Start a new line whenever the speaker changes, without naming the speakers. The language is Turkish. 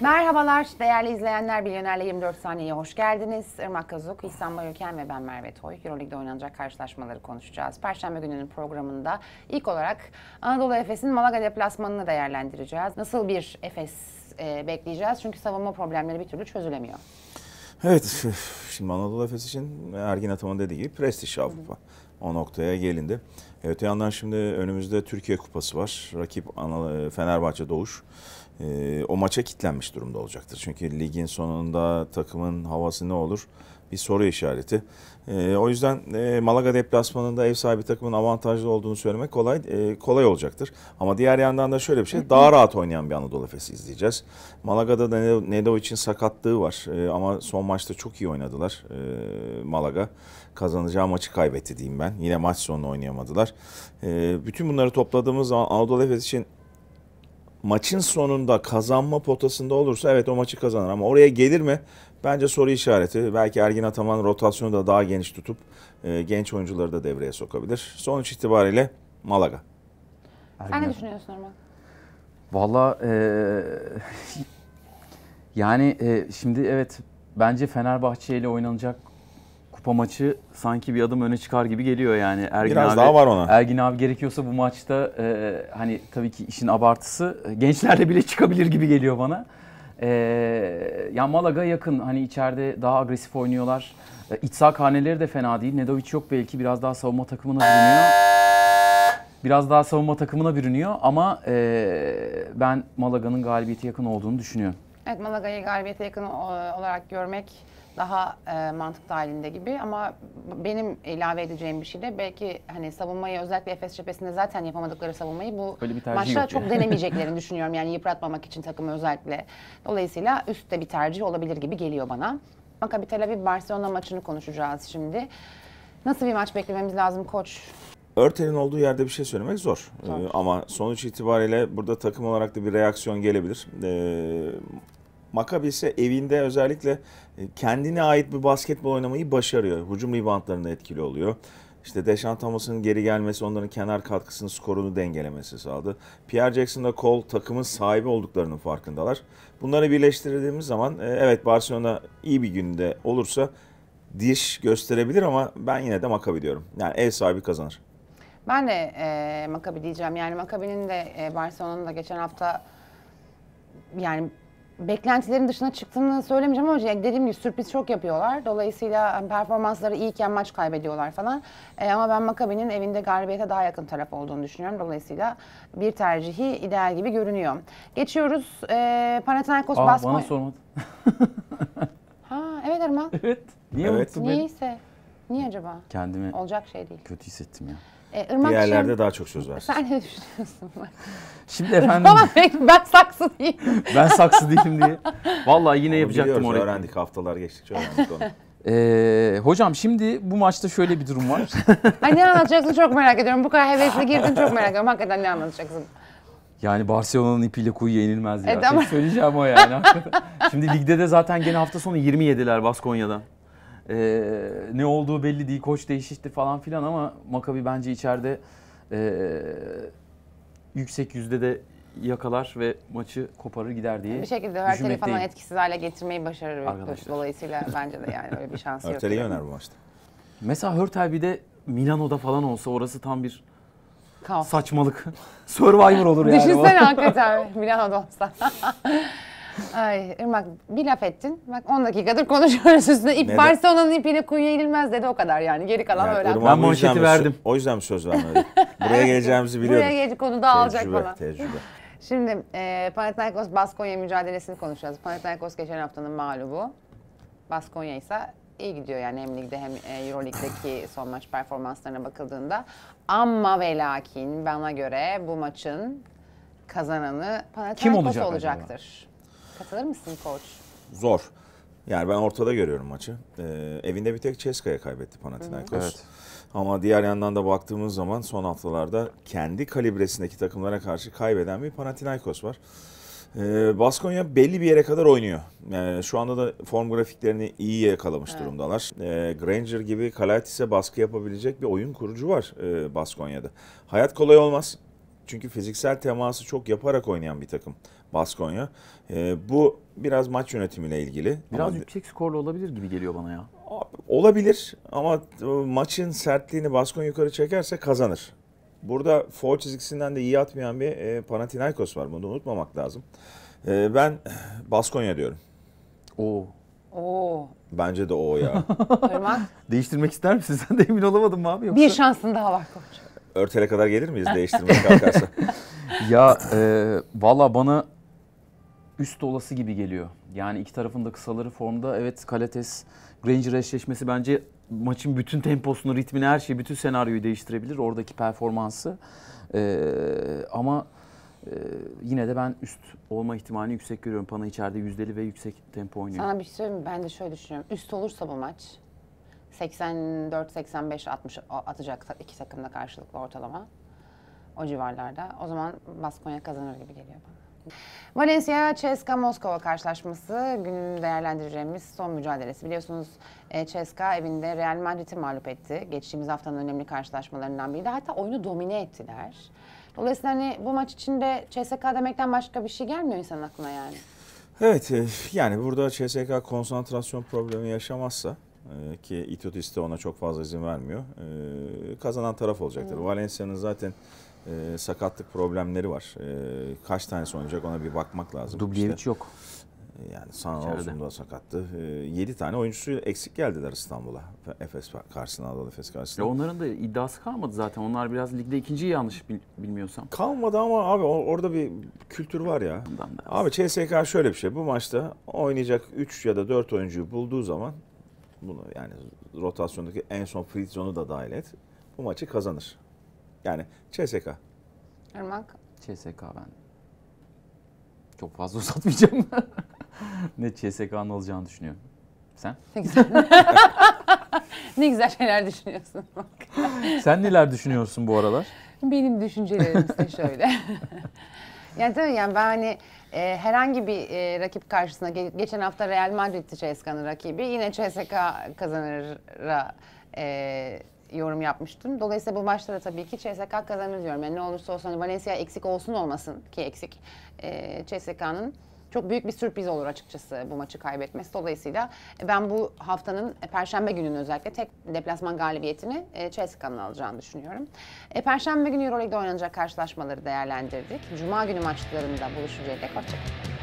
Merhabalar değerli izleyenler, Milyoner'le 24 saniyeye hoş geldiniz. Irmak Kazuk, İhsan Bayöken ve ben Merve Toy. Euroleague'de oynanacak karşılaşmaları konuşacağız. Perşembe gününün programında ilk olarak Anadolu Efes'in Malaga deplasmanını değerlendireceğiz. Nasıl bir Efes e, bekleyeceğiz? Çünkü savunma problemleri bir türlü çözülemiyor.
Evet, şimdi Anadolu Efes için Ergin Ataman dediği gibi prestij Avrupa. O noktaya gelindi. Evet yandan şimdi önümüzde Türkiye Kupası var. Rakip e, Fenerbahçe Doğuş. E, o maça kitlenmiş durumda olacaktır. Çünkü ligin sonunda takımın havası ne olur? bir soru işareti. E, o yüzden e, Malaga deplasmanında ev sahibi takımın avantajlı olduğunu söylemek kolay e, kolay olacaktır. Ama diğer yandan da şöyle bir şey daha rahat oynayan bir Anadolu Efes'i izleyeceğiz. Malaga'da da için sakatlığı var e, ama son maçta çok iyi oynadılar e, Malaga. Kazanacağı maçı kaybetti diyeyim ben. Yine maç sonunu oynayamadılar. E, bütün bunları topladığımız zaman Anadolu Efes için maçın sonunda kazanma potasında olursa evet o maçı kazanır ama oraya gelir mi? Bence soru işareti. Belki Ergin Ataman rotasyonu da daha geniş tutup e, genç oyuncuları da devreye sokabilir. Sonuç itibariyle Malaga.
Ergin Sen ne düşünüyorsun Orman? Valla e, yani e, şimdi evet bence Fenerbahçe ile oynanacak kupa maçı sanki bir adım öne çıkar gibi geliyor yani. Ergin Biraz abi, daha var ona. Ergin abi gerekiyorsa bu maçta e, hani tabii ki işin abartısı e, gençlerle bile çıkabilir gibi geliyor bana. E, ya Malaga yakın hani içeride daha agresif oynuyorlar. E, iç haneleri de fena değil. Nedovic yok belki biraz daha savunma takımına bürünüyor. Biraz daha savunma takımına bürünüyor ama e, ben Malaga'nın galibiyete yakın olduğunu düşünüyorum.
Evet Malaga'yı galibiyete yakın e, olarak görmek daha e, mantık dahilinde gibi ama benim ilave edeceğim bir şey de belki hani savunmayı özellikle Efes cephesinde zaten yapamadıkları savunmayı bu maçta çok yani. denemeyeceklerini düşünüyorum. Yani yıpratmamak için takımı özellikle. Dolayısıyla üstte bir tercih olabilir gibi geliyor bana. Maccabi Tel Aviv Barcelona maçını konuşacağız şimdi. Nasıl bir maç beklememiz lazım koç?
Örtel'in olduğu yerde bir şey söylemek zor. Ee, ama sonuç itibariyle burada takım olarak da bir reaksiyon gelebilir. Ee, Makabi ise evinde özellikle e, kendine ait bir basketbol oynamayı başarıyor. Hücum reboundlarında etkili oluyor. İşte Deşan Thomas'ın geri gelmesi onların kenar katkısını skorunu dengelemesi sağladı. Pierre Jackson da Cole takımın sahibi olduklarının farkındalar. Bunları birleştirdiğimiz zaman e, evet Barcelona iyi bir günde olursa diş gösterebilir ama ben yine de Makabi diyorum. Yani ev sahibi kazanır.
Ben de e, Makabi diyeceğim. Yani Makabi'nin de e, Barcelona'nın da geçen hafta yani beklentilerin dışına çıktığını söylemeyeceğim ama şey, dediğim gibi sürpriz çok yapıyorlar. Dolayısıyla hani, performansları iyiyken maç kaybediyorlar falan. E, ama ben Makabi'nin evinde galibiyete daha yakın taraf olduğunu düşünüyorum. Dolayısıyla bir tercihi ideal gibi görünüyor. Geçiyoruz. E, Panathinaikos Aa, Baskonya. Bana sormadın. ha, evet Erman. Evet. Niye evet. Niyeyse. Beni? Niye acaba? Kendimi olacak şey değil.
Kötü hissettim ya. E, Diğerlerde daha çok söz var. Sen
ne düşünüyorsun Şimdi efendim. Ama ben saksı değilim. ben saksı değilim diye.
Vallahi yine Onu yapacaktım orayı. öğrendik haftalar geçtikçe
öğrendik onu.
Ee, hocam şimdi bu maçta şöyle bir durum var.
Ay ne anlatacaksın çok merak ediyorum. Bu kadar hevesli girdin çok merak ediyorum. Hakikaten ne anlatacaksın?
Yani Barcelona'nın ipiyle kuyuya inilmez ya. Evet, ama... Şey söyleyeceğim o yani. şimdi ligde de zaten gene hafta sonu 27'ler Baskonya'da. Ee, ne olduğu belli değil. Koç değişti falan filan ama Makabi bence içeride e, yüksek yüzde de yakalar ve maçı koparır gider diye Bir şekilde Hörtel'i falan
etkisiz hale getirmeyi başarır. Arkadaşlar. Dolayısıyla bence de yani öyle bir şansı yok.
Hörtel'i yener bu maçta. Mesela Hörtel bir de Milano'da falan olsa orası tam bir Kaos. saçmalık. Survivor olur yani. Düşünsene
hakikaten Milano'da olsa. Ay Irmak bir laf ettin. Bak 10 dakikadır konuşuyoruz üstüne. İp Neden? Barcelona'nın ipiyle kuyuya inilmez dedi o kadar yani. Geri kalan yani, öyle. Ben manşeti verdim.
O yüzden mi söz vermedim. Buraya geleceğimizi biliyorum. Buraya
gelecek konu dağılacak tecrübe, falan. Tecrübe. Şimdi e, Panathinaikos Baskonya mücadelesini konuşacağız. Panathinaikos geçen haftanın mağlubu. Baskonya ise iyi gidiyor yani hem ligde hem e, Euroleague'deki son maç performanslarına bakıldığında. Ama ve lakin bana göre bu maçın kazananı Panathinaikos olacaktır. Acaba? Katılır mısın koç?
Zor. Yani ben ortada görüyorum maçı. Ee, evinde bir tek Ceska'ya kaybetti Panathinaikos. Evet. Ama diğer yandan da baktığımız zaman son haftalarda kendi kalibresindeki takımlara karşı kaybeden bir Panathinaikos var. Ee, Baskonya belli bir yere kadar oynuyor. Yani ee, şu anda da form grafiklerini iyi yakalamış evet. durumdalar. Ee, Granger gibi Kalaitis'e baskı yapabilecek bir oyun kurucu var e, Baskonya'da. Hayat kolay olmaz. Çünkü fiziksel teması çok yaparak oynayan bir takım Baskonya. E, bu biraz maç yönetimiyle ilgili. Biraz ama, yüksek skorlu olabilir gibi geliyor bana ya. Olabilir ama maçın sertliğini Baskonya yukarı çekerse kazanır. Burada foul çizgisinden de iyi atmayan bir e, Panathinaikos var. Bunu unutmamak lazım. E, ben Baskonya diyorum. Oo. Oo. Bence de o ya. Değiştirmek
ister misin? Sen de emin olamadım abi. Yoksa... Bir
şansın daha var koç
örtele kadar gelir miyiz değiştirmeye kalkarsa? ya e, valla bana üst olası gibi geliyor. Yani iki tarafın da kısaları formda. Evet Kalates Granger eşleşmesi bence maçın bütün temposunu, ritmini, her şeyi, bütün senaryoyu değiştirebilir. Oradaki performansı. E, ama e, yine de ben üst olma ihtimalini yüksek görüyorum. Pana içeride yüzdeli ve yüksek tempo oynuyor. Sana
bir şey söyleyeyim mi? Ben de şöyle düşünüyorum. Üst olursa bu maç 84-85 60 atacak iki takımda karşılıklı ortalama. O civarlarda. O zaman Baskonya kazanır gibi geliyor bana. Valencia Ceska Moskova karşılaşması günün değerlendireceğimiz son mücadelesi. Biliyorsunuz e, Ceska evinde Real Madrid'i mağlup etti. Geçtiğimiz haftanın önemli karşılaşmalarından biriydi. Hatta oyunu domine ettiler. Dolayısıyla hani bu maç içinde CSK demekten başka bir şey gelmiyor insanın aklına yani.
Evet e, yani burada CSK konsantrasyon problemi yaşamazsa ee, ki İtudis de ona çok fazla izin vermiyor. Ee, kazanan taraf olacaktır. Evet. Valencia'nın zaten e, sakatlık problemleri var. Ee, kaç tane oynayacak ona bir bakmak lazım. Dubljevic işte, yok. E, yani Sanalos'un da sakattı. E, 7 tane oyuncusu eksik geldiler İstanbul'a. Efes karşısına, Adal Efes karşısına. Ya
onların da iddiası kalmadı zaten. Onlar biraz ligde ikinci yanlış bilmiyorsam.
Kalmadı ama abi orada bir kültür var ya. Abi CSK şöyle bir şey. Bu maçta oynayacak 3 ya da 4 oyuncuyu bulduğu zaman bunu yani rotasyondaki en son Fritzon'u da dahil et. Bu maçı kazanır. Yani CSK.
Irmak.
CSK ben. Çok fazla uzatmayacağım. ne CSK'nın alacağını düşünüyorum. Sen? Ne güzel.
ne güzel şeyler düşünüyorsun.
Sen neler düşünüyorsun bu aralar?
Benim düşüncelerim ise şöyle. yani tabii yani ben hani e, herhangi bir e, rakip karşısına ge geçen hafta Real Madrid'ti CSKA'nın rakibi yine CSK kazanır'a e, yorum yapmıştım. Dolayısıyla bu maçta da tabii ki CSK kazanır diyorum. Yani ne olursa olsun hani Valencia eksik olsun olmasın ki eksik. E, CSK'nın çok büyük bir sürpriz olur açıkçası bu maçı kaybetmesi. Dolayısıyla ben bu haftanın e, Perşembe gününün özellikle tek deplasman galibiyetini e, Chelsea'nin alacağını düşünüyorum. E, Perşembe günü Euroleague'de oynanacak karşılaşmaları değerlendirdik. Cuma günü maçlarında buluşuncaya dek hoşçakalın.